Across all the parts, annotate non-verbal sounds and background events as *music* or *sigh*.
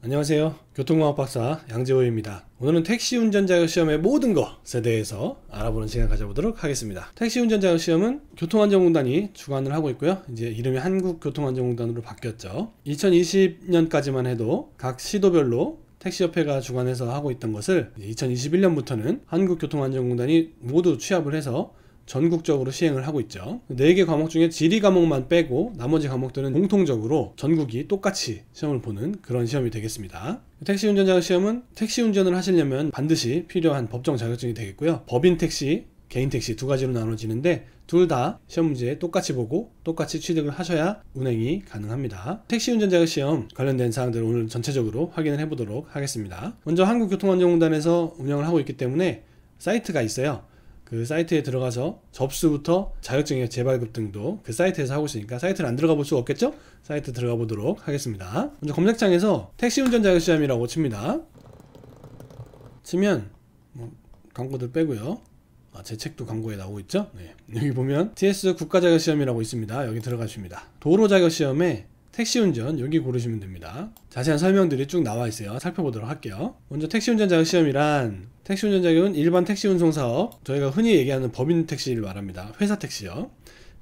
안녕하세요. 교통공학 박사 양재호입니다. 오늘은 택시 운전자격 시험의 모든 것에 대해서 알아보는 시간 가져보도록 하겠습니다. 택시 운전자격 시험은 교통안전공단이 주관을 하고 있고요. 이제 이름이 한국교통안전공단으로 바뀌었죠. 2020년까지만 해도 각 시도별로 택시협회가 주관해서 하고 있던 것을 2021년부터는 한국교통안전공단이 모두 취합을 해서 전국적으로 시행을 하고 있죠. 4개 과목 중에 지리 과목만 빼고 나머지 과목들은 공통적으로 전국이 똑같이 시험을 보는 그런 시험이 되겠습니다. 택시 운전자 시험은 택시 운전을 하시려면 반드시 필요한 법정 자격증이 되겠고요. 법인 택시, 개인 택시 두 가지로 나눠지는데 둘 다 시험 문제 똑같이 보고 똑같이 취득을 하셔야 운행이 가능합니다. 택시 운전자 시험 관련된 사항들을 오늘 전체적으로 확인을 해보도록 하겠습니다. 먼저 한국교통안전공단에서 운영을 하고 있기 때문에 사이트가 있어요. 그 사이트에 들어가서 접수부터 자격증 의 재발급 등도 그 사이트에서 하고 있으니까 사이트를 안 들어가 볼 수가 없겠죠? 사이트 들어가 보도록 하겠습니다. 먼저 검색창에서 택시 운전 자격 시험이라고 칩니다. 치면 뭐 광고들 빼고요. 아, 제 책도 광고에 나오고 있죠? 네. 여기 보면 TS 국가자격시험이라고 있습니다. 여기 들어가십니다. 도로자격시험에 택시운전 여기 고르시면 됩니다. 자세한 설명들이 쭉 나와 있어요. 살펴보도록 할게요. 먼저 택시운전 자격시험이란 택시운전 자격은 일반 택시운송사업 저희가 흔히 얘기하는 법인 택시를 말합니다. 회사 택시요.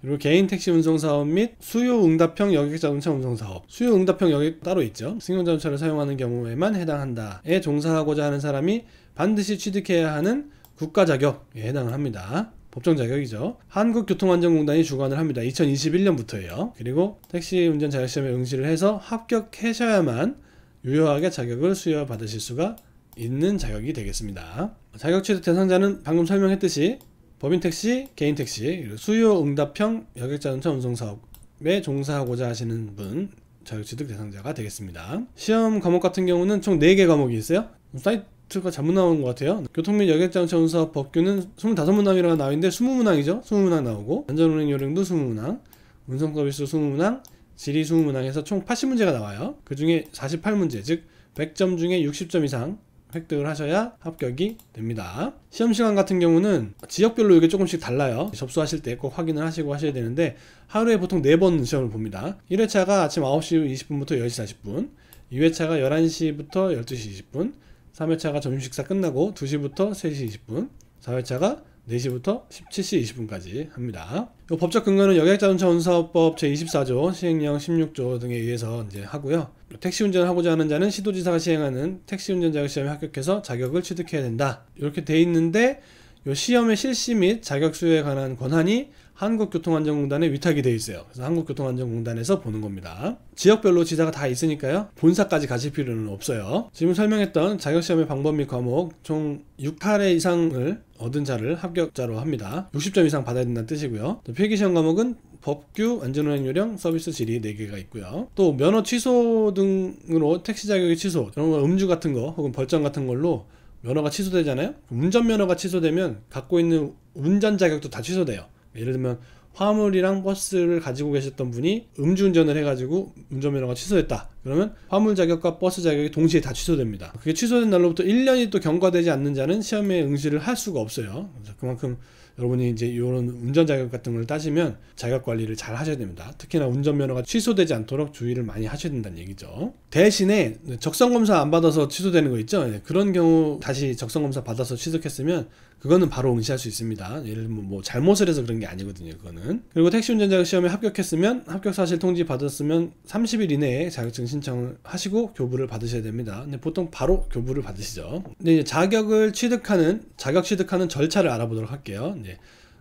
그리고 개인 택시 운송 사업 및 수요 응답형 여객 자동차 운송 사업. 수요 응답형 여객 따로 있죠. 승용 자동차를 사용하는 경우에만 해당한다에 종사하고자 하는 사람이 반드시 취득해야 하는 국가 자격에 해당 합니다. 법정 자격이죠. 한국교통안전공단이 주관을 합니다. 2021년부터예요. 그리고 택시 운전 자격 시험에 응시를 해서 합격하셔야만 유효하게 자격을 수여받으실 수가 있는 자격이 되겠습니다. 자격 취득 대상자는 방금 설명했듯이 법인택시, 개인택시, 수요 응답형 여객자동차 운송사업에 종사하고자 하시는 분 자격취득 대상자가 되겠습니다. 시험 과목 같은 경우는 총 4개 과목이 있어요. 사이트 트가 잘못 나온 것 같아요. 교통 및 여객장 전사 법규는 25문항이라고 나와있는데 20문항이죠. 20문항 나오고 안전운행 요령도 20문항 운송 서비스 20문항 지리 20문항에서 총 80문제가 나와요. 그 중에 48문제 즉 100점 중에 60점 이상 획득을 하셔야 합격이 됩니다. 시험 시간 같은 경우는 지역별로 이게 조금씩 달라요. 접수하실 때 꼭 확인을 하시고 하셔야 되는데 하루에 보통 4번 시험을 봅니다. 1회차가 아침 9시 20분부터 10시 40분 2회차가 11시부터 12시 20분 3회차가 점심 식사 끝나고 2시부터 3시 20분, 4회차가 4시부터 17시 20분까지 합니다. 이 법적 근거는 여객자동차 운사업법 제24조 시행령 16조 등에 의해서 이제 하고요. 택시 운전을 하고자 하는 자는 시도지사가 시행하는 택시 운전 자격 시험에 합격해서 자격을 취득해야 된다. 이렇게 돼 있는데 이 시험의 실시 및 자격 수요에 관한 권한이 한국교통안전공단에 위탁이 되어 있어요. 그래서 한국교통안전공단에서 보는 겁니다. 지역별로 지자가 다 있으니까요. 본사까지 가실 필요는 없어요. 지금 설명했던 자격시험의 방법 및 과목 총 6탈의 이상을 얻은 자를 합격자로 합니다. 60점 이상 받아야 된다는 뜻이고요. 필기시험 과목은 법규, 안전운행요령, 서비스 질의 4개가 있고요. 또 면허 취소 등으로 택시 자격이 취소, 이런 거 음주 같은 거 혹은 벌점 같은 걸로 면허가 취소되잖아요. 운전면허가 취소되면 갖고 있는 운전 자격도 다 취소돼요. 예를 들면 화물이랑 버스를 가지고 계셨던 분이 음주운전을 해가지고 운전면허가 취소됐다. 그러면 화물 자격과 버스 자격이 동시에 다 취소됩니다. 그게 취소된 날로부터 1년이 또 경과되지 않는 자는 시험에 응시를 할 수가 없어요. 그만큼 여러분이 이제 이런 운전 자격 같은 걸 따지면 자격 관리를 잘 하셔야 됩니다. 특히나 운전면허가 취소되지 않도록 주의를 많이 하셔야 된다는 얘기죠. 대신에 적성 검사 안 받아서 취소되는 거 있죠. 네, 그런 경우 다시 적성 검사 받아서 취득했으면 그거는 바로 응시할 수 있습니다. 예를 들면 뭐 잘못을 해서 그런 게 아니거든요. 그거는. 그리고 택시운전자 시험에 합격했으면 합격 사실 통지 받았으면 30일 이내에 자격증 신청을 하시고 교부를 받으셔야 됩니다. 근데 보통 바로 교부를 받으시죠. 근데 이제 자격을 취득하는 자격 취득하는 절차를 알아보도록 할게요. 이제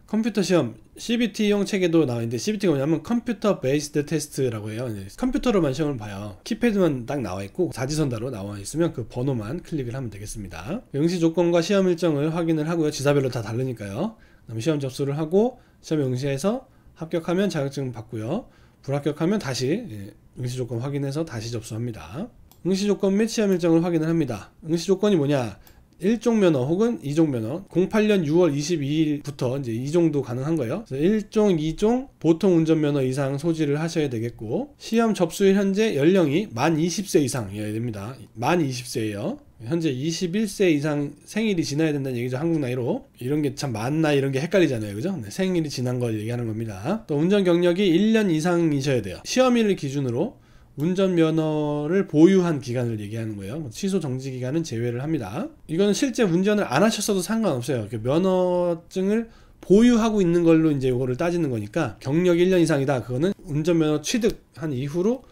컴퓨터 시험 CBT용 책에도 나와 있는데 CBT가 뭐냐면 컴퓨터 베이스드 테스트라고 해요. 네, 컴퓨터로만 시험을 봐요. 키패드만 딱 나와 있고 자지선다로 나와 있으면 그 번호만 클릭을 하면 되겠습니다. 응시 조건과 시험 일정을 확인을 하고요. 지사별로 다 다르니까요. 그다 시험 접수를 하고 시험 응시해서 합격하면 자격증 받고요. 불합격하면 다시 응시 예, 조건 확인해서 다시 접수합니다. 응시 조건 및 시험 일정을 확인을 합니다. 응시 조건이 뭐냐? 1종 면허 혹은 2종 면허 08년 6월 22일부터 이제 2종도 가능한 거예요. 그래서 1종, 2종 보통 운전 면허 이상 소지를 하셔야 되겠고 시험 접수일 현재 연령이 만 20세 이상이어야 됩니다. 만 20세예요. 현재 21세 이상 생일이 지나야 된다는 얘기죠 한국 나이로 이런 게참 많나 이런 게 헷갈리잖아요 그죠 네, 생일이 지난 걸 얘기하는 겁니다 또 운전 경력이 1년 이상이셔야 돼요 시험일을 기준으로 운전면허를 보유한 기간을 얘기하는 거예요. 뭐 취소 정지 기간은 제외를 합니다. 이건 실제 운전을 안 하셨어도 상관없어요. 그 면허증을 보유하고 있는 걸로 이제 이거를 따지는 거니까 경력 1년 이상이다. 그거는 운전면허 취득한 이후로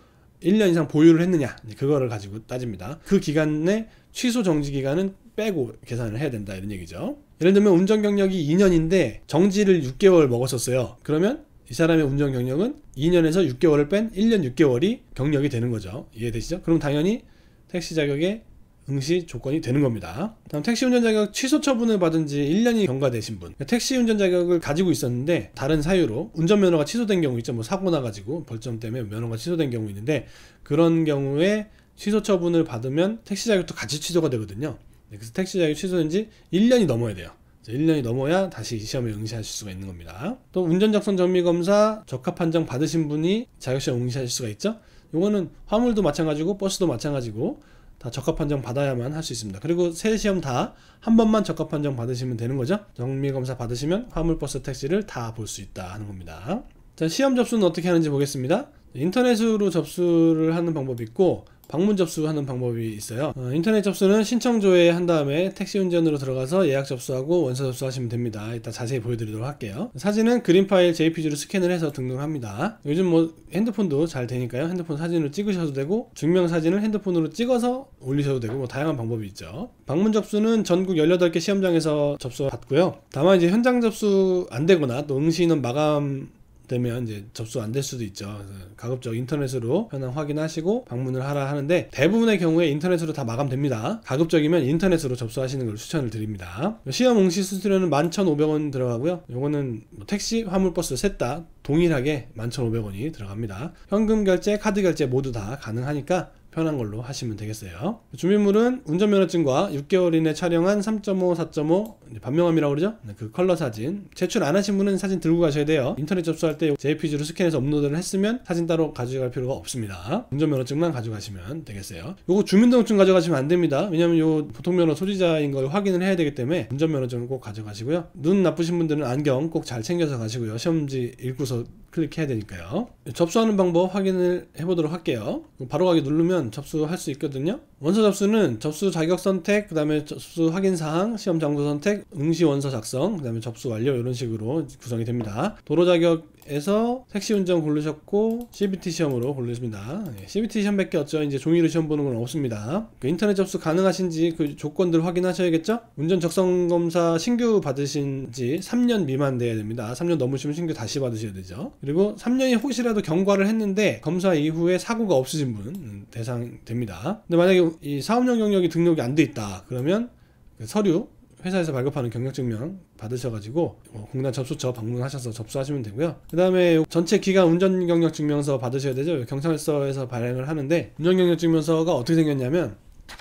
1년 이상 보유를 했느냐 그거를 가지고 따집니다. 그 기간에 취소 정지 기간은 빼고 계산을 해야 된다 이런 얘기죠. 예를 들면 운전 경력이 2년인데 정지를 6개월 먹었었어요. 그러면 이 사람의 운전 경력은 2년에서 6개월을 뺀 1년 6개월이 경력이 되는 거죠. 이해되시죠? 그럼 당연히 택시 자격에 응시 조건이 되는 겁니다. 다음 택시 운전 자격 취소 처분을 받은 지 1년이 경과되신 분. 그러니까 택시 운전 자격을 가지고 있었는데 다른 사유로 운전 면허가 취소된 경우 있죠. 뭐 사고 나 가지고 벌점 때문에 면허가 취소된 경우 있는데 그런 경우에 취소 처분을 받으면 택시 자격도 같이 취소가 되거든요. 네, 그래서 택시 자격 취소된 지 1년이 넘어야 돼요. 1년이 넘어야 다시 이 시험에 응시하실 수가 있는 겁니다. 또운전작성 정밀검사 적합 판정 받으신 분이 자격시험 응시하실 수가 있죠. 이거는 화물도 마찬가지고 버스도 마찬가지고 다 적합 판정 받아야만 할 수 있습니다. 그리고 세 시험 다 한 번만 적합 판정 받으시면 되는 거죠. 정밀 검사 받으시면 화물 버스 택시를 다 볼 수 있다 하는 겁니다. 자, 시험 접수는 어떻게 하는지 보겠습니다. 인터넷으로 접수를 하는 방법이 있고 방문 접수하는 방법이 있어요 어, 인터넷 접수는 신청 조회한 다음에 택시 운전으로 들어가서 예약 접수하고 원서 접수하시면 됩니다 이따 자세히 보여드리도록 할게요 사진은 그림 파일 jpg로 스캔을 해서 등록합니다 요즘 뭐 핸드폰도 잘 되니까요 핸드폰 사진으로 찍으셔도 되고 증명 사진을 핸드폰으로 찍어서 올리셔도 되고 뭐 다양한 방법이 있죠 방문 접수는 전국 18개 시험장에서 접수 받고요 다만 이제 현장 접수 안 되거나 또 응시는 마감 되면 이제 접수 안 될 수도 있죠. 가급적 인터넷으로 현황 확인하시고 방문을 하라 하는데 대부분의 경우에 인터넷으로 다 마감됩니다. 가급적이면 인터넷으로 접수하시는 걸 추천을 드립니다. 시험 응시 수수료는 11,500원 들어가고요. 요거는 뭐 택시, 화물버스 셋 다 동일하게 11,500원이 들어갑니다. 현금 결제, 카드 결제 모두 다 가능하니까 편한 걸로 하시면 되겠어요 준비물은 운전면허증과 6개월 이내 촬영한 3.5, 4.5 반명함이라고 그러죠? 네, 그 컬러 사진 제출 안 하신 분은 사진 들고 가셔야 돼요 인터넷 접수할 때 JPG로 스캔해서 업로드를 했으면 사진 따로 가져갈 필요가 없습니다 운전면허증만 가져가시면 되겠어요 요거 주민등록증 가져가시면 안 됩니다 왜냐면 요 보통면허 소지자인 걸 확인을 해야 되기 때문에 운전면허증 을꼭 가져가시고요 눈 나쁘신 분들은 안경 꼭 잘 챙겨서 가시고요 시험지 읽고서 클릭해야 되니까요 접수하는 방법 확인을 해 보도록 할게요 바로 가기 누르면 접수할 수 있거든요 원서 접수는 접수 자격 선택, 그 다음에 접수 확인 사항, 시험 장소 선택, 응시 원서 작성, 그 다음에 접수 완료 이런 식으로 구성이 됩니다. 도로 자격에서 택시 운전 고르셨고 CBT 시험으로 고르십니다. 예, CBT 시험 밖에 없죠. 이제 종이로 시험 보는 건 없습니다. 그 인터넷 접수 가능하신지 그 조건들 확인하셔야겠죠. 운전 적성 검사 신규 받으신지 3년 미만 돼야 됩니다. 3년 넘으시면 신규 다시 받으셔야 되죠. 그리고 3년이 혹시라도 경과를 했는데 검사 이후에 사고가 없으신 분 음, 대상 됩니다. 근데 만약에 이 사업용 경력이 등록이 안 돼 있다 그러면 그 서류 회사에서 발급하는 경력증명 받으셔가지고 뭐 공단 접수처 방문하셔서 접수하시면 되고요. 그 다음에 전체 기간 운전 경력 증명서 받으셔야 되죠. 경찰서에서 발행을 하는데 운전 경력 증명서가 어떻게 생겼냐면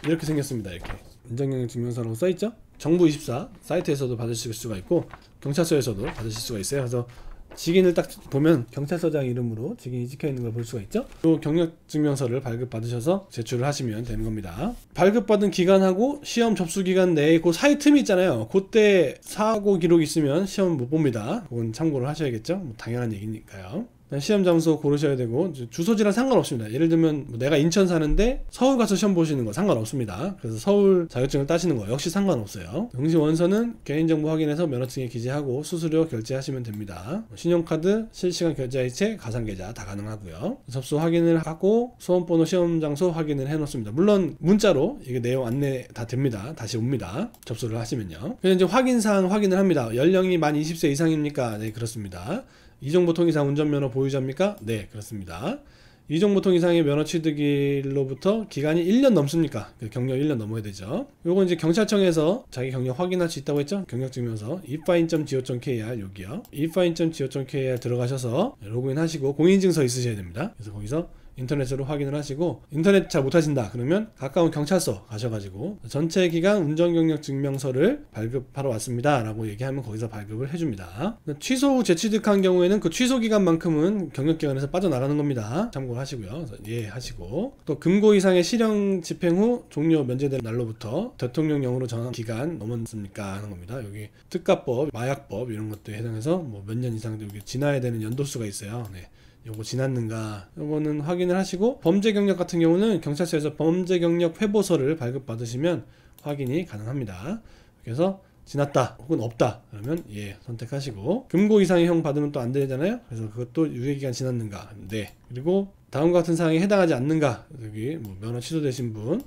이렇게 생겼습니다. 이렇게 운전 경력 증명서라고 써있죠. 정부 24 사이트에서도 받으실 수가 있고 경찰서에서도 받으실 수가 있어요. 그래서 직인을 딱 보면 경찰서장 이름으로 직인이 찍혀 있는 걸 볼 수가 있죠. 또 경력증명서를 발급받으셔서 제출을 하시면 되는 겁니다. 발급받은 기간하고 시험 접수 기간 내에 그 사이 틈이 있잖아요. 그때 사고 기록이 있으면 시험 못 봅니다. 그건 참고를 하셔야겠죠. 뭐 당연한 얘기니까요. 네, 시험 장소 고르셔야 되고 주소지랑 상관없습니다. 예를 들면 뭐 내가 인천 사는데 서울 가서 시험 보시는 거 상관없습니다. 그래서 서울 자격증을 따시는 거 역시 상관없어요. 응시 원서는 개인정보 확인해서 면허증에 기재하고 수수료 결제하시면 됩니다. 뭐 신용카드, 실시간 결제이체, 가상계좌 다 가능하고요. 접수 확인을 하고 수험번호 시험 장소 확인을 해놓습니다. 물론 문자로 이게 내용 안내 다 됩니다. 다시 옵니다. 접수를 하시면요. 그래서 이제 확인 사항 확인을 합니다. 연령이 만 20세 이상입니까? 네 그렇습니다. 이정보통 이상 운전면허 보유자입니까? 네 그렇습니다. 이정보통 이상의 면허 취득일로부터 기간이 1년 넘습니까? 그 경력 1년 넘어야 되죠. 요건 이제 경찰청에서 자기 경력 확인할 수 있다고 했죠? 경력증명서 ifine.go.kr 여기요. ifine.go.kr 들어가셔서 로그인 하시고 공인증서 있으셔야 됩니다. 그래서 거기서 인터넷으로 확인을 하시고 인터넷 잘 못하신다 그러면 가까운 경찰서 가셔가지고 전체 기간 운전 경력 증명서를 발급하러 왔습니다 라고 얘기하면 거기서 발급을 해줍니다 취소 후 재취득한 경우에는 그 취소 기간만큼은 경력 기간에서 빠져나가는 겁니다 참고하시고요 이해하시고 예 또 금고 이상의 실형 집행 후 종료 면제된 날로부터 대통령령으로 정한 기간 넘었습니까 하는 겁니다 여기 특가법 마약법 이런 것들에 해당해서 뭐 몇 년 이상 여기 지나야 되는 연도수가 있어요 네. 요거 지났는가 요거는 확인을 하시고 범죄 경력 같은 경우는 경찰서에서 범죄 경력 회보서를 발급받으시면 확인이 가능합니다 그래서 지났다 혹은 없다 그러면 예 선택하시고 금고 이상의 형 받으면 또 안 되잖아요 그래서 그것도 유예기간 지났는가 네 그리고 다음과 같은 사항에 해당하지 않는가 여기 뭐 면허 취소되신 분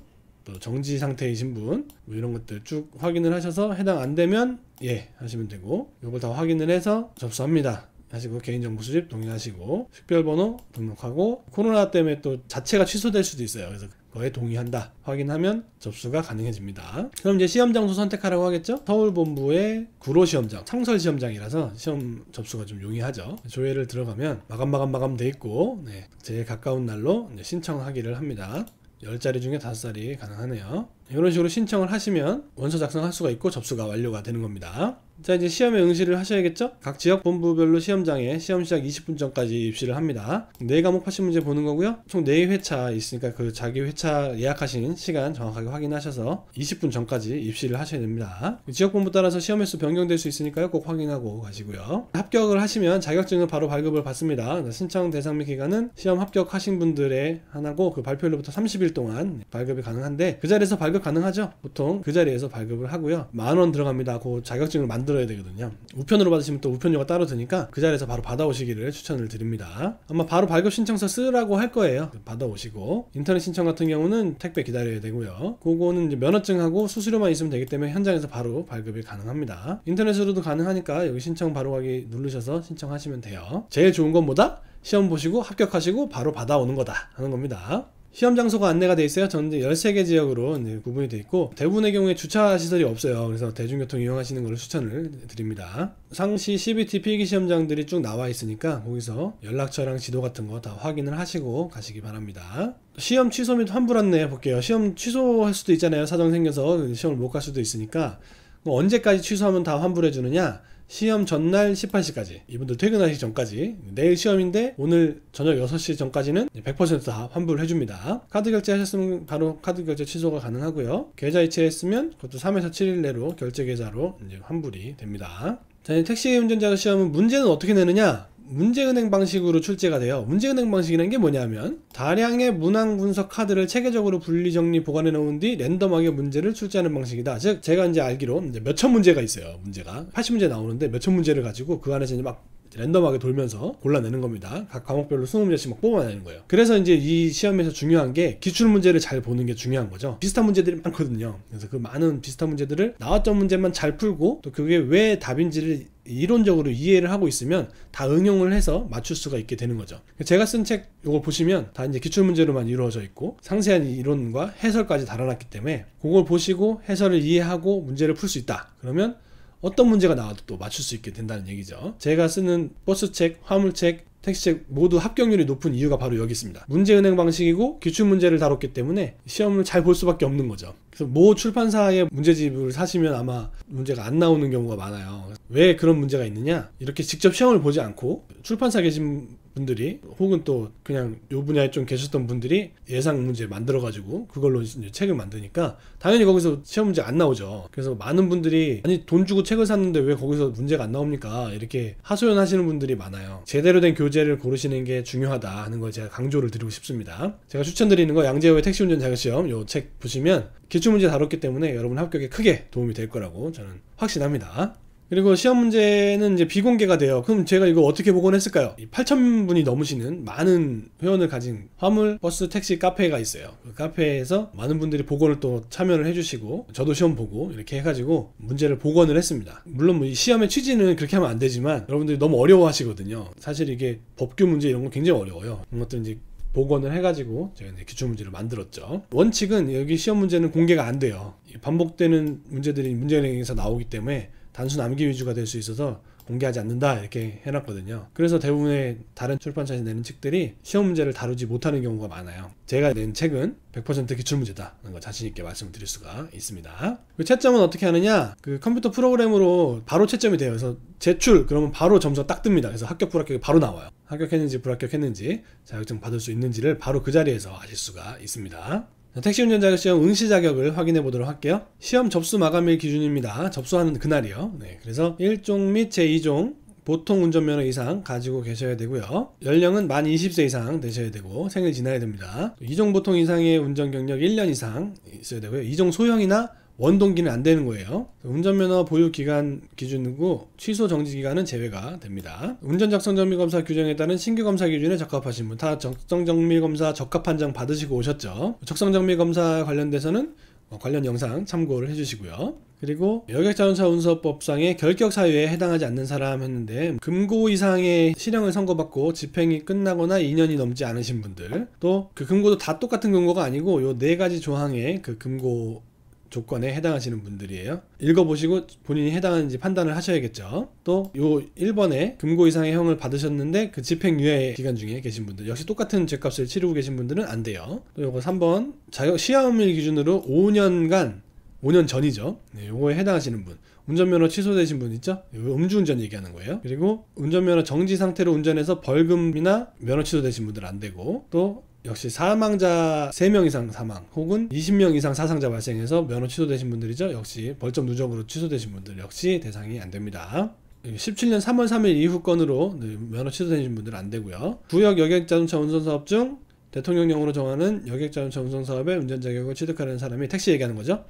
또 정지 상태이신 분뭐 이런 것들 쭉 확인을 하셔서 해당 안 되면 예 하시면 되고 이걸 다 확인을 해서 접수합니다 하시고 개인정보 수집 동의하시고 식별번호 등록하고 코로나 때문에 또 자체가 취소될 수도 있어요. 그래서 거에 동의한다 확인하면 접수가 가능해집니다. 그럼 이제 시험 장소 선택하라고 하겠죠? 서울 본부의 구로 시험장, 창설 시험장이라서 시험 접수가 좀 용이하죠. 조회를 들어가면 마감 마감 마감 돼 있고 네, 제일 가까운 날로 신청하기를 합니다. 10자리 중에 5자리 가능하네요. 이런 식으로 신청을 하시면 원서 작성할 수가 있고 접수가 완료가 되는 겁니다. 자 이제 시험에 응시를 하셔야겠죠? 각 지역 본부별로 시험장에 시험 시작 20분 전까지 입시를 합니다. 4과목 80문제 보는 거고요. 총 4회차 있으니까 그 자기 회차 예약하신 시간 정확하게 확인하셔서 20분 전까지 입시를 하셔야 됩니다. 지역 본부 따라서 시험 횟수 변경될 수 있으니까요. 꼭 확인하고 가시고요. 합격을 하시면 자격증을 바로 발급을 받습니다. 그러니까 신청 대상 및 기간은 시험 합격하신 분들의 하나고 그 발표일로부터 30일 동안 발급이 가능한데 그 자리에서 발급 발급 가능하죠? 보통 그 자리에서 발급을 하고요. 만원 들어갑니다. 그 자격증을 만들어야 되거든요. 우편으로 받으시면 또 우편료가 따로 드니까 그 자리에서 바로 받아오시기를 추천을 드립니다. 아마 바로 발급 신청서 쓰라고 할 거예요. 받아오시고 인터넷 신청 같은 경우는 택배 기다려야 되고요. 그거는 이제 면허증하고 수수료만 있으면 되기 때문에 현장에서 바로 발급이 가능합니다. 인터넷으로도 가능하니까 여기 신청 바로 가기 누르셔서 신청하시면 돼요. 제일 좋은 건 뭐다? 시험 보시고 합격하시고 바로 받아오는 거다 하는 겁니다. 시험 장소가 안내가 돼 있어요. 전 13개 지역으로 이제 구분이 돼 있고 대부분의 경우에 주차 시설이 없어요. 그래서 대중교통 이용하시는 것을 추천을 드립니다. 상시 CBT 필기 시험장들이 쭉 나와 있으니까 거기서 연락처랑 지도 같은 거 다 확인을 하시고 가시기 바랍니다. 시험 취소 및 환불 안내 볼게요. 시험 취소할 수도 있잖아요. 사정 생겨서 시험을 못 갈 수도 있으니까 언제까지 취소하면 다 환불해 주느냐? 시험 전날 18시까지 이분들 퇴근하시기 전까지 내일 시험인데 오늘 저녁 6시 전까지는 100%다 환불을 해줍니다 카드 결제 하셨으면 바로 카드 결제 취소가 가능하고요 계좌 이체했으면 그것도 3에서 7일 내로 결제 계좌로 환불이 됩니다 자, 택시 운전자 시험은 문제는 어떻게 내느냐 문제은행 방식으로 출제가 돼요. 문제은행 방식이라는 게 뭐냐면 다량의 문항 분석 카드를 체계적으로 분리 정리 보관해 놓은 뒤 랜덤하게 문제를 출제하는 방식이다. 즉 제가 이제 알기로 몇천 문제가 있어요. 문제가 80문제 나오는데 몇천 문제를 가지고 그 안에서 이제 막 랜덤하게 돌면서 골라내는 겁니다. 각 과목별로 20문제씩 막 뽑아내는 거예요. 그래서 이제 이 시험에서 중요한 게 기출 문제를 잘 보는 게 중요한 거죠. 비슷한 문제들이 많거든요. 그래서 그 많은 비슷한 문제들을 나왔던 문제만 잘 풀고 또 그게 왜 답인지를 이론적으로 이해를 하고 있으면 다 응용을 해서 맞출 수가 있게 되는 거죠. 제가 쓴 책 이걸 보시면 다 이제 기출 문제로만 이루어져 있고 상세한 이론과 해설까지 달아놨기 때문에 그걸 보시고 해설을 이해하고 문제를 풀 수 있다. 그러면 어떤 문제가 나와도 또 맞출 수 있게 된다는 얘기죠. 제가 쓰는 버스책, 화물책, 택시책 모두 합격률이 높은 이유가 바로 여기 있습니다. 문제 은행 방식이고 기출 문제를 다뤘기 때문에 시험을 잘 볼 수밖에 없는 거죠. 그래서 모 출판사의 문제집을 사시면 아마 문제가 안 나오는 경우가 많아요. 왜 그런 문제가 있느냐? 이렇게 직접 시험을 보지 않고 출판사 계신 분들이 혹은 또 그냥 요 분야에 좀 계셨던 분들이 예상 문제 만들어 가지고 그걸로 이제 책을 만드니까 당연히 거기서 시험 문제 안 나오죠. 그래서 많은 분들이 아니 돈 주고 책을 샀는데 왜 거기서 문제가 안 나옵니까? 이렇게 하소연하시는 분들이 많아요. 제대로 된 교재를 고르시는 게 중요하다 하는 걸 제가 강조를 드리고 싶습니다. 제가 추천드리는 거 양재호의 택시운전 자격시험 요 책 보시면 기출문제 다뤘기 때문에 여러분 합격에 크게 도움이 될 거라고 저는 확신합니다. 그리고 시험 문제는 이제 비공개가 돼요. 그럼 제가 이거 어떻게 복원했을까요? 8,000분이 넘으시는 많은 회원을 가진 화물, 버스, 택시 카페가 있어요. 그 카페에서 많은 분들이 복원을 또 참여를 해주시고, 저도 시험 보고 이렇게 해가지고 문제를 복원을 했습니다. 물론 뭐 시험의 취지는 그렇게 하면 안 되지만, 여러분들이 너무 어려워 하시거든요. 사실 이게 법규 문제 이런 거 굉장히 어려워요. 그런 것도 이제 복원을 해가지고 제가 이제 기출 문제를 만들었죠. 원칙은 여기 시험 문제는 공개가 안 돼요. 반복되는 문제들이 문제은행에서 나오기 때문에 단순 암기 위주가 될 수 있어서 공개하지 않는다 이렇게 해놨거든요. 그래서 대부분의 다른 출판사에서 내는 책들이 시험 문제를 다루지 못하는 경우가 많아요. 제가 낸 책은 100% 기출문제다라는 거 자신 있게 말씀드릴 수가 있습니다. 그 채점은 어떻게 하느냐? 그 컴퓨터 프로그램으로 바로 채점이 돼요. 그래서 제출 그러면 바로 점수가 딱 뜹니다. 그래서 합격 불합격이 바로 나와요. 합격했는지 불합격했는지 자격증 받을 수 있는지를 바로 그 자리에서 아실 수가 있습니다. 택시 운전자 시험 응시 자격을 확인해 보도록 할게요. 시험 접수 마감일 기준입니다. 접수하는 그날이요. 네, 그래서 1종 및 제2종 보통 운전면허 이상 가지고 계셔야 되고요. 연령은 만 20세 이상 되셔야 되고 생일 지나야 됩니다. 2종 보통 이상의 운전 경력 1년 이상 있어야 되고요. 2종 소형이나 원동기는 안 되는 거예요. 운전면허 보유 기간 기준이고 취소 정지 기간은 제외가 됩니다. 운전 작성 정밀 검사 규정에 따른 신규 검사 기준에 적합하신 분 다 적성 정밀 검사 적합 판정 받으시고 오셨죠. 적성 정밀 검사 관련돼서는 어, 관련 영상 참고를 해주시고요. 그리고 여객자동차 운수법상의 결격 사유에 해당하지 않는 사람 했는데 금고 이상의 실형을 선고받고 집행이 끝나거나 2년이 넘지 않으신 분들 또 그 금고도 다 똑같은 금고가 아니고 요 네 가지 조항의 그 금고 조건에 해당하시는 분들이에요. 읽어보시고 본인이 해당하는지 판단을 하셔야겠죠. 또 요 1번에 금고 이상의 형을 받으셨는데 그 집행유예 기간 중에 계신 분들 역시 똑같은 죄값을 치르고 계신 분들은 안 돼요. 또 요거 3번 시험일 기준으로 5년간 5년 전이죠. 네, 요거에 해당하시는 분. 운전면허 취소되신 분 있죠? 음주운전 얘기하는 거예요. 그리고 운전면허 정지 상태로 운전해서 벌금이나 면허 취소되신 분들 안 되고 또 역시 사망자 3명 이상 사망 혹은 20명 이상 사상자 발생해서 면허 취소되신 분들이죠. 역시 벌점 누적으로 취소되신 분들 역시 대상이 안 됩니다. 17년 3월 3일 이후 건으로 네, 면허 취소되신 분들은 안 되고요. 구역 여객 자동차 운전 사업 중 대통령령으로 정하는 여객 자동차 운전 사업의 운전 자격을 취득하려는 사람이 택시 얘기하는 거죠.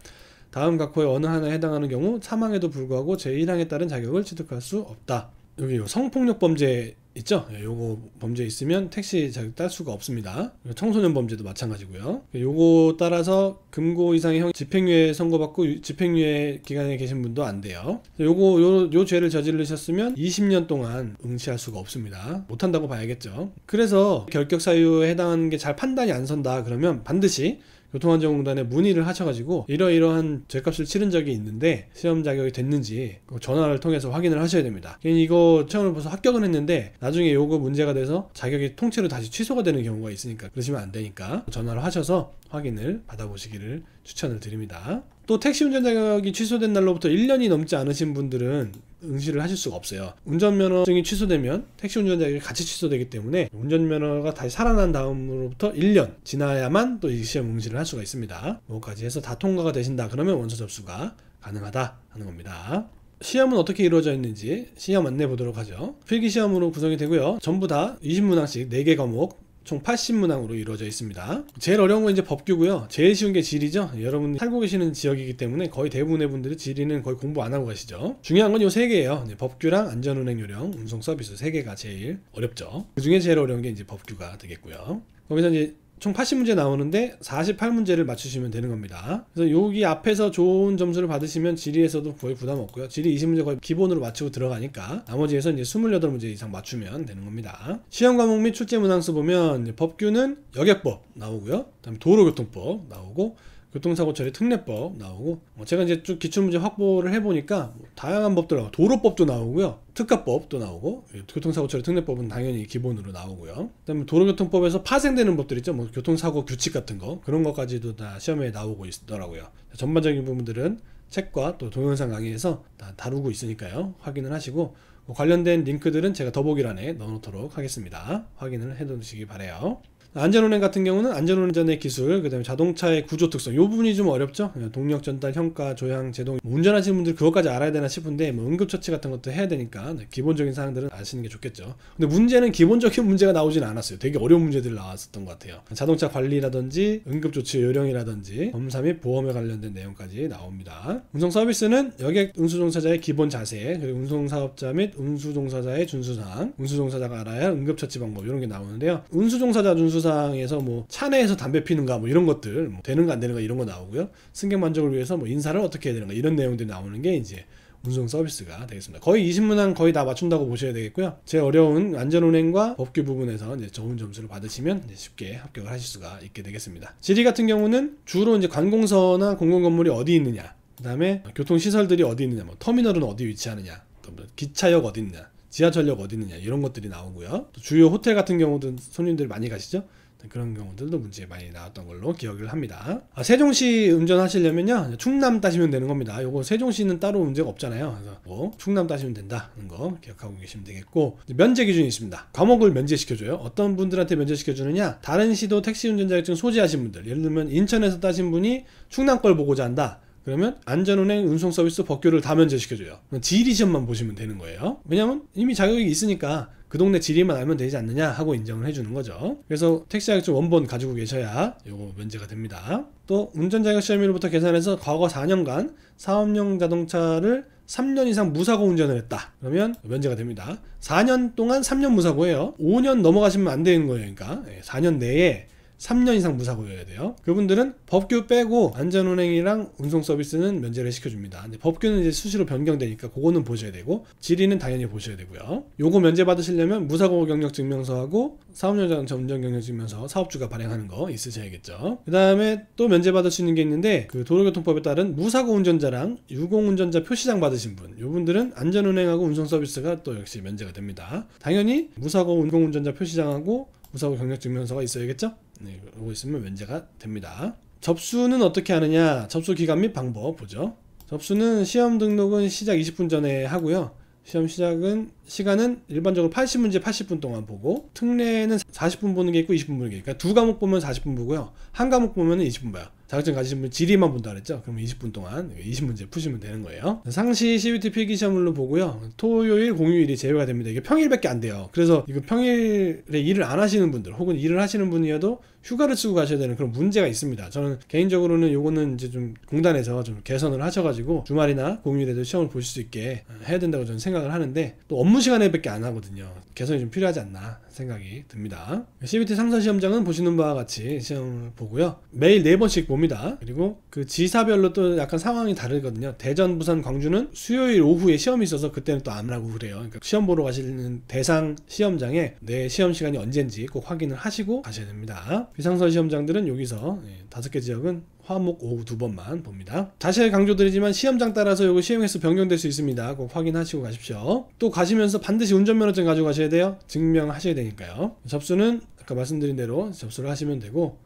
다음 각호의 어느 하나에 해당하는 경우 사망에도 불구하고 제1항에 따른 자격을 취득할 수 없다. 여기 성폭력 범죄 있죠? 예, 요거 범죄 있으면 택시 자격 딸 수가 없습니다. 청소년 범죄도 마찬가지고요. 그 요거 따라서 금고 이상의 형 집행유예 선고받고 집행유예 기간에 계신 분도 안 돼요. 요거 요, 요 죄를 저지르셨으면 20년 동안 응시할 수가 없습니다. 못한다고 봐야겠죠. 그래서 결격 사유에 해당하는 게 잘 판단이 안 선다 그러면 반드시 교통안전공단에 문의를 하셔가지고 이러이러한 죄값을 치른 적이 있는데 시험 자격이 됐는지 그 전화를 통해서 확인을 하셔야 됩니다. 이거 처음에 벌써 합격을 했는데 나중에 요거 문제가 돼서 자격이 통째로 다시 취소가 되는 경우가 있으니까 그러시면 안 되니까 전화를 하셔서 확인을 받아보시기를 추천을 드립니다. 또 택시 운전 자격이 취소된 날로부터 1년이 넘지 않으신 분들은 응시를 하실 수가 없어요. 운전면허증이 취소되면 택시 운전자에게 같이 취소되기 때문에 운전면허가 다시 살아난 다음으로부터 1년 지나야만 또 이 시험 응시를 할 수가 있습니다. 뭐까지 해서 다 통과가 되신다 그러면 원서 접수가 가능하다 하는 겁니다. 시험은 어떻게 이루어져 있는지 시험 안내 보도록 하죠. 필기시험으로 구성이 되고요. 전부 다 20문항씩 4개 과목 총 80문항으로 이루어져 있습니다. 제일 어려운 건 이제 법규고요. 제일 쉬운 게 지리죠. 여러분 살고 계시는 지역이기 때문에 거의 대부분의 분들이 지리는 거의 공부 안 하고 가시죠. 중요한 건요세 개예요. 법규랑 안전운행 요령, 운송 서비스 세 개가 제일 어렵죠. 그 중에 제일 어려운 게 이제 법규가 되겠고요. 거기서 이제 총 80문제 나오는데 48문제를 맞추시면 되는 겁니다. 그래서 여기 앞에서 좋은 점수를 받으시면 지리에서도 거의 부담 없고요. 지리 20문제 거의 기본으로 맞추고 들어가니까 나머지에서 이제 28문제 이상 맞추면 되는 겁니다. 시험 과목 및 출제 문항수 보면 법규는 여객법 나오고요. 그다음 도로교통법 나오고 교통사고 처리 특례법 나오고 어, 제가 이제 쭉 기출문제 확보를 해보니까 뭐 다양한 법들 나오고 도로법도 나오고요 특가법도 나오고 예, 교통사고 처리 특례법은 당연히 기본으로 나오고요 그다음에 도로교통법에서 파생되는 법들 있죠 뭐 교통사고 규칙 같은 거 그런 것까지도 다 시험에 나오고 있더라고요 전반적인 부분들은 책과 또 동영상 강의에서 다 다루고 있으니까요 확인을 하시고 뭐 관련된 링크들은 제가 더보기란에 넣어놓도록 하겠습니다. 확인을 해두시기 바래요. 안전운행 같은 경우는 안전운전의 기술, 그다음에 자동차의 구조 특성, 이 부분이 좀 어렵죠. 동력 전달, 현가, 조향, 제동. 뭐 운전하시는 분들 그것까지 알아야 되나 싶은데 뭐 응급처치 같은 것도 해야 되니까 네, 기본적인 사항들은 아시는 게 좋겠죠. 근데 문제는 기본적인 *laughs* 문제가 나오진 않았어요. 되게 어려운 문제들 나왔었던 것 같아요. 자동차 관리라든지 응급조치 요령이라든지 검사 및 보험에 관련된 내용까지 나옵니다. 운송 서비스는 여객 운수종사자의 기본 자세, 그리고 운송사업자 및 운수종사자의 준수사항, 운수종사자가 알아야 할 응급처치 방법 이런 게 나오는데요. 운수종사자 준수사항 동영상에서 뭐 차내에서 담배 피는가 뭐 이런 것들 뭐 되는가 안 되는가 이런 거 나오고요. 승객 만족을 위해서 뭐 인사를 어떻게 해야 되는가 이런 내용들이 나오는 게 이제 운송 서비스가 되겠습니다. 거의 20문항 거의 다 맞춘다고 보셔야 되겠고요. 제 어려운 안전운행과 법규 부분에서 이제 좋은 점수를 받으시면 쉽게 합격을 하실 수가 있게 되겠습니다. 지리 같은 경우는 주로 이제 관공서나 공공건물이 어디 있느냐, 그 다음에 교통시설들이 어디 있느냐, 뭐 터미널은 어디 위치하느냐, 뭐 기차역 어디 있냐 느 지하철역 어디 있느냐 이런 것들이 나오고요. 주요 호텔 같은 경우도 손님들 많이 가시죠. 그런 경우들도 문제 많이 나왔던 걸로 기억을 합니다. 아, 세종시 운전하시려면요 충남 따시면 되는 겁니다. 요거 세종시는 따로 문제가 없잖아요. 그래서 뭐 충남 따시면 된다는 거 기억하고 계시면 되겠고 면제 기준이 있습니다. 과목을 면제시켜줘요. 어떤 분들한테 면제시켜주느냐 다른 시도 택시 운전자증 소지하신 분들 예를 들면 인천에서 따신 분이 충남 걸 보고자 한다. 그러면 안전운행 운송 서비스 법규를 다 면제시켜줘요. 지리 시험만 보시면 되는 거예요. 왜냐면 이미 자격이 있으니까 그 동네 지리만 알면 되지 않느냐 하고 인정을 해주는 거죠. 그래서 택시 자격증 원본 가지고 계셔야 요거 면제가 됩니다. 또 운전 자격 시험일로부터 계산해서 과거 4년간 사업용 자동차를 3년 이상 무사고 운전을 했다. 그러면 면제가 됩니다. 4년 동안 3년 무사고예요. 5년 넘어가시면 안 되는 거예요. 그러니까 4년 예, 내에 3년 이상 무사고여야 돼요. 그분들은 법규 빼고 안전운행이랑 운송 서비스는 면제를 시켜줍니다. 근데 법규는 이제 수시로 변경되니까 그거는 보셔야 되고 지리는 당연히 보셔야 되고요. 요거 면제 받으시려면 무사고 경력 증명서하고 사업용자동차 운전 경력 증명서 사업주가 발행하는 거 있으셔야겠죠. 그 다음에 또 면제 받을 수 있는 게 있는데 그 도로교통법에 따른 무사고 운전자랑 유공 운전자 표시장 받으신 분, 요분들은 안전운행하고 운송 서비스가 또 역시 면제가 됩니다. 당연히 무사고 운공 운전자 표시장하고 무사고 경력 증명서가 있어야겠죠. 네, 이러고 있으면 면제가 됩니다. 접수는 어떻게 하느냐? 접수 기간 및 방법 보죠. 접수는 시험 등록은 시작 20분 전에 하고요. 시험 시작은 시간은 일반적으로 80문제 80분 동안 보고 특례는 40분 보는 게 있고 20분 보는 게 있고 그러니까 두 과목 보면 40분 보고요. 한 과목 보면 20분 봐요. 자격증 가지신 분 지리만 본다 그랬죠? 그럼 20분 동안 20문제 푸시면 되는 거예요. 상시 CBT 필기시험물로 보고요. 토요일, 공휴일이 제외가 됩니다. 이게 평일밖에 안 돼요. 그래서 이거 평일에 일을 안 하시는 분들 혹은 일을 하시는 분이어도 휴가를 쓰고 가셔야 되는 그런 문제가 있습니다. 저는 개인적으로는 요거는 이제 좀 공단에서 좀 개선을 하셔가지고 주말이나 공휴일에도 시험을 보실 수 있게 해야 된다고 저는 생각을 하는데 또 업무 시간에 밖에 안 하거든요. 개선이 좀 필요하지 않나 생각이 듭니다. CBT 상사 시험장은 보시는 바와 같이 시험을 보고요. 매일 4번씩 봅니다. 그리고 그 지사별로 또 약간 상황이 다르거든요. 대전, 부산, 광주는 수요일 오후에 시험이 있어서 그때는 또 안 하고 그래요. 그러니까 시험 보러 가시는 대상 시험장에 내 네 시험 시간이 언젠지 꼭 확인을 하시고 가셔야 됩니다. 비상사 시험장들은 여기서 예, 다섯 개 지역은 화목 오후 두 번만 봅니다. 자세히 강조드리지만 시험장 따라서 이거 시행횟수 변경될 수 있습니다. 꼭 확인하시고 가십시오. 또 가시면서 반드시 운전면허증 가지고 가셔야 돼요. 증명하셔야 되니까요. 접수는 아까 말씀드린 대로 접수를 하시면 되고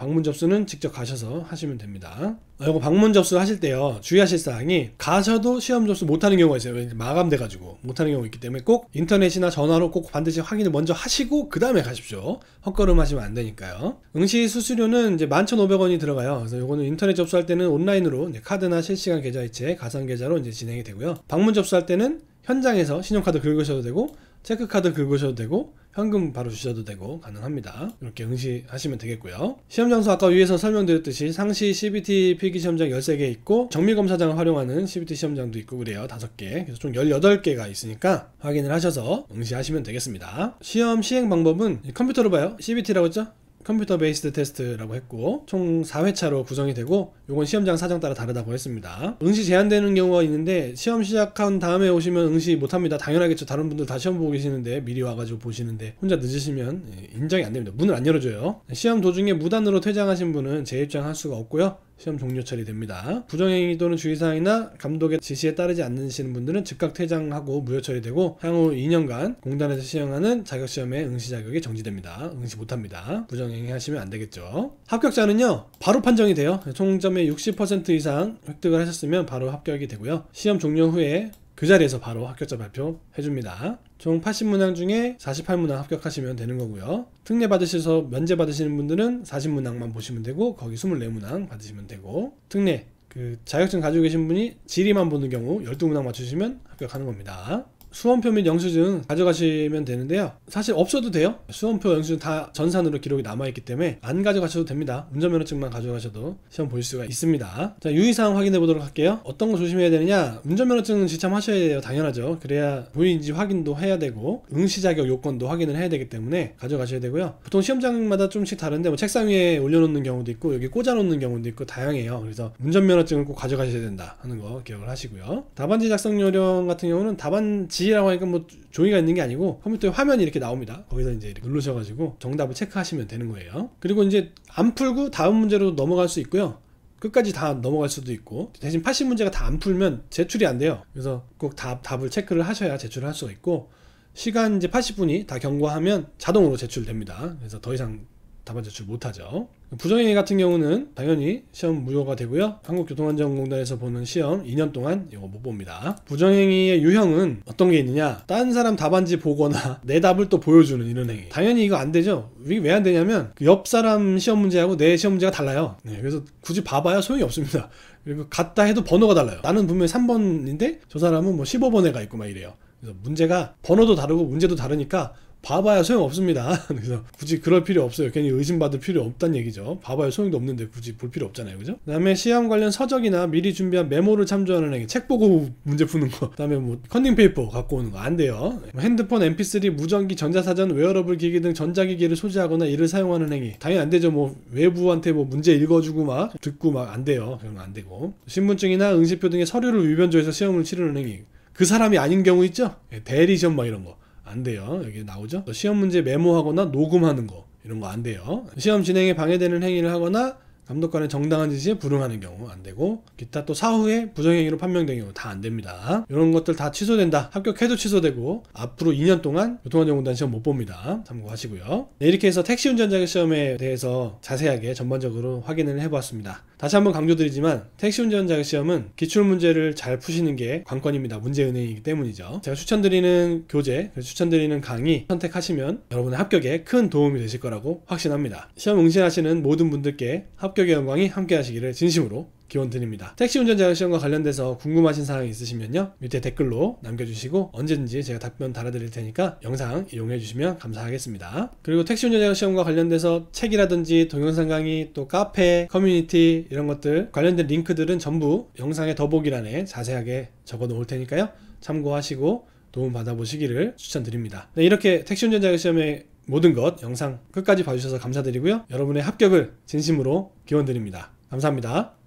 방문 접수는 직접 가셔서 하시면 됩니다. 그리고 아, 방문 접수 하실 때요 주의하실 사항이 가셔도 시험 접수 못하는 경우가 있어요 마감돼가지고 못하는 경우가 있기 때문에 꼭 인터넷이나 전화로 꼭 반드시 확인을 먼저 하시고 그 다음에 가십시오 헛걸음 하시면 안 되니까요 응시 수수료는 이제 11,500원이 들어가요 그래서 이거는 인터넷 접수할 때는 온라인으로 카드나 실시간 계좌이체 가상계좌로 이제 진행이 되고요 방문 접수할 때는 현장에서 신용카드 긁으셔도 되고 체크카드 긁으셔도 되고 현금 바로 주셔도 되고 가능합니다. 이렇게 응시하시면 되겠고요. 시험 장소 아까 위에서 설명드렸듯이 상시 CBT 필기 시험장 13개 있고 정밀 검사장을 활용하는 CBT 시험장도 있고 그래요. 5개. 그래서 총 18개가 있으니까 확인을 하셔서 응시하시면 되겠습니다. 시험 시행 방법은 컴퓨터로 봐요. CBT라고 했죠? 컴퓨터 베이스드 테스트라고 했고 총 4회차로 구성이 되고 이건 시험장 사정 따라 다르다고 했습니다 응시 제한되는 경우가 있는데 시험 시작한 다음에 오시면 응시 못합니다 당연하겠죠 다른 분들 다 시험 보고 계시는데 미리 와가지고 보시는데 혼자 늦으시면 예, 인정이 안됩니다 문을 안 열어줘요 시험 도중에 무단으로 퇴장하신 분은 재입장할 수가 없고요 시험 종료 처리됩니다. 부정행위 또는 주의사항이나 감독의 지시에 따르지 않으시는 분들은 즉각 퇴장하고 무효 처리되고 향후 2년간 공단에서 시행하는 자격시험의 응시 자격이 정지됩니다. 응시 못합니다. 부정행위 하시면 안 되겠죠. 합격자는요 바로 판정이 돼요. 총점의 60% 이상 획득을 하셨으면 바로 합격이 되고요. 시험 종료 후에 그 자리에서 바로 합격자 발표해줍니다. 총 80문항 중에 48문항 합격하시면 되는 거고요. 특례 받으셔서 면제 받으시는 분들은 40문항만 보시면 되고 거기 24문항 받으시면 되고 특례 그 자격증 가지고 계신 분이 지리만 보는 경우 12문항 맞추시면 합격하는 겁니다. 수험표 및 영수증 가져가시면 되는데요 사실 없어도 돼요 수험표 영수증 다 전산으로 기록이 남아있기 때문에 안 가져가셔도 됩니다 운전면허증만 가져가셔도 시험 볼 수가 있습니다 자 유의사항 확인해 보도록 할게요 어떤 거 조심해야 되느냐 운전면허증 지참하셔야 돼요 당연하죠 그래야 보이인지 확인도 해야 되고 응시 자격 요건도 확인을 해야 되기 때문에 가져가셔야 되고요 보통 시험장마다 좀씩 다른데 뭐 책상 위에 올려놓는 경우도 있고 여기 꽂아놓는 경우도 있고 다양해요 그래서 운전면허증을 꼭 가져가셔야 된다 하는 거 기억을 하시고요 답안지 작성 요령 같은 경우는 답안지 지라고 하니까 뭐 종이가 있는 게 아니고 컴퓨터에 화면이 이렇게 나옵니다. 거기서 이제 누르셔가지고 정답을 체크하시면 되는 거예요. 그리고 이제 안 풀고 다음 문제로 넘어갈 수 있고요. 끝까지 다 넘어갈 수도 있고 대신 80문제가 다 안 풀면 제출이 안 돼요. 그래서 꼭 답, 답을 체크를 하셔야 제출을 할 수가 있고 시간 이제 80분이 다 경과하면 자동으로 제출됩니다. 그래서 더 이상 답안 제출 못하죠. 부정행위 같은 경우는 당연히 시험 무효가 되고요. 한국교통안전공단에서 보는 시험 2년 동안 이거 못 봅니다. 부정행위의 유형은 어떤 게 있느냐? 딴 사람 답안지 보거나 *laughs* 내 답을 또 보여주는 이런 행위. 당연히 이거 안 되죠. 왜안 되냐면 그 옆 사람 시험 문제하고 내 시험 문제가 달라요. 네, 그래서 굳이 봐봐야 소용이 없습니다. 그리고 갔다 해도 번호가 달라요. 나는 분명히 3번인데 저 사람은 뭐 15번에 가 있고 막 이래요. 그래서 문제가 번호도 다르고 문제도 다르니까 봐봐야 소용없습니다. *laughs* 그래서 굳이 그럴 필요 없어요. 괜히 의심받을 필요 없단 얘기죠. 봐봐야 소용도 없는데 굳이 볼 필요 없잖아요. 그죠? 그 다음에 시험 관련 서적이나 미리 준비한 메모를 참조하는 행위. 책 보고 문제 푸는 거. 그 다음에 뭐 컨닝 페이퍼 갖고 오는 거 안 돼요. 네. 뭐 핸드폰, mp3, 무전기, 전자사전, 웨어러블 기기 등 전자기기를 소지하거나 이를 사용하는 행위. 당연히 안 되죠. 뭐 외부한테 뭐 문제 읽어주고 막 듣고 막 안 돼요. 그건 안 되고. 신분증이나 응시표 등의 서류를 위변조해서 시험을 치르는 행위. 그 사람이 아닌 경우 있죠? 예, 대리 시험 막 이런 거. 안 돼요. 여기 나오죠? 시험 문제 메모하거나 녹음하는 거 이런 거 안 돼요. 시험 진행에 방해되는 행위를 하거나 감독관의 정당한 지시에 불응하는 경우 안 되고 기타 또 사후에 부정행위로 판명된 경우 다안 됩니다. 이런 것들 다 취소된다. 합격해도 취소되고 앞으로 2년 동안 교통안전공단 시험 못 봅니다. 참고하시고요. 네, 이렇게 해서 택시 운전자 시험에 대해서 자세하게 전반적으로 확인을 해보았습니다. 다시 한번 강조드리지만 택시 운전자 시험은 기출 문제를 잘 푸시는 게 관건입니다. 문제 은행이기 때문이죠. 제가 추천드리는 교재, 추천드리는 강의 선택하시면 여러분의 합격에 큰 도움이 되실 거라고 확신합니다. 시험 응시하시는 모든 분들께 합격 합격의 영광이 함께 하시기를 진심으로 기원 드립니다. 택시 운전자 시험과 관련돼서 궁금하신 사항이 있으시면요. 밑에 댓글로 남겨주시고 언제든지 제가 답변 달아드릴 테니까 영상 이용해 주시면 감사하겠습니다. 그리고 택시 운전자 시험과 관련돼서 책이라든지 동영상 강의 또 카페, 커뮤니티 이런 것들 관련된 링크들은 전부 영상의 더보기란에 자세하게 적어 놓을 테니까요. 참고하시고 도움 받아보시기를 추천드립니다. 네, 이렇게 택시운전자 시험에 모든 것 영상 끝까지 봐주셔서 감사드리고요. 여러분의 합격을 진심으로 기원드립니다. 감사합니다.